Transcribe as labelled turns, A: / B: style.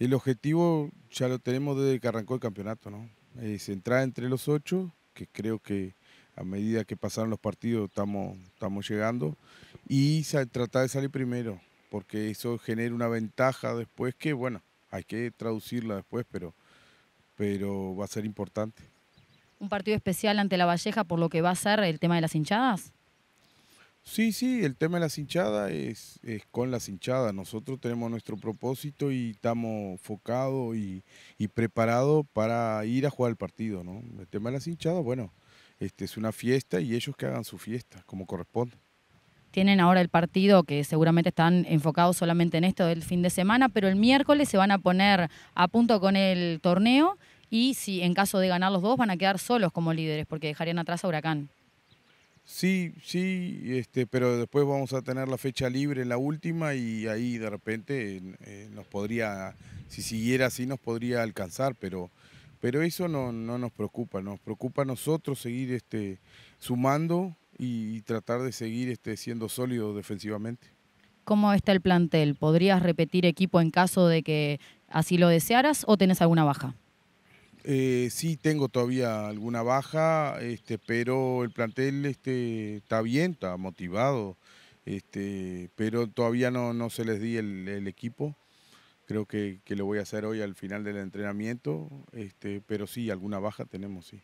A: El objetivo ya lo tenemos desde que arrancó el campeonato, ¿no? Es entrar entre los ocho, que creo que a medida que pasaron los partidos estamos, estamos llegando, y tratar de salir primero, porque eso genera una ventaja después que, bueno, hay que traducirla después, pero, pero va a ser importante.
B: ¿Un partido especial ante la Valleja por lo que va a ser el tema de las hinchadas?
A: Sí, sí, el tema de la hinchada es, con la hinchada Nosotros tenemos nuestro propósito y estamos focados y, preparados para ir a jugar el partido, ¿no? El tema de la hinchada bueno, este es una fiesta y ellos que hagan su fiesta como corresponde.
B: Tienen ahora el partido que seguramente están enfocados solamente en esto del fin de semana, pero el miércoles se van a poner a punto con el torneo y si en caso de ganar los dos van a quedar solos como líderes porque dejarían atrás a Huracán.
A: Sí, sí, este, pero después vamos a tener la fecha libre, en la última, y ahí de repente eh, nos podría, si siguiera así, nos podría alcanzar, pero, pero eso no, nos preocupa, nos preocupa a nosotros seguir este, sumando y, tratar de seguir este, siendo sólidos defensivamente.
B: ¿Cómo está el plantel? ¿Podrías repetir equipo en caso de que así lo desearas o tenés alguna baja?
A: Eh, sí, tengo todavía alguna baja, este, pero el plantel este, está bien, está motivado, este, pero todavía no, no se les di el, equipo. Creo que, lo voy a hacer hoy al final del entrenamiento, este, pero sí, alguna baja tenemos, sí.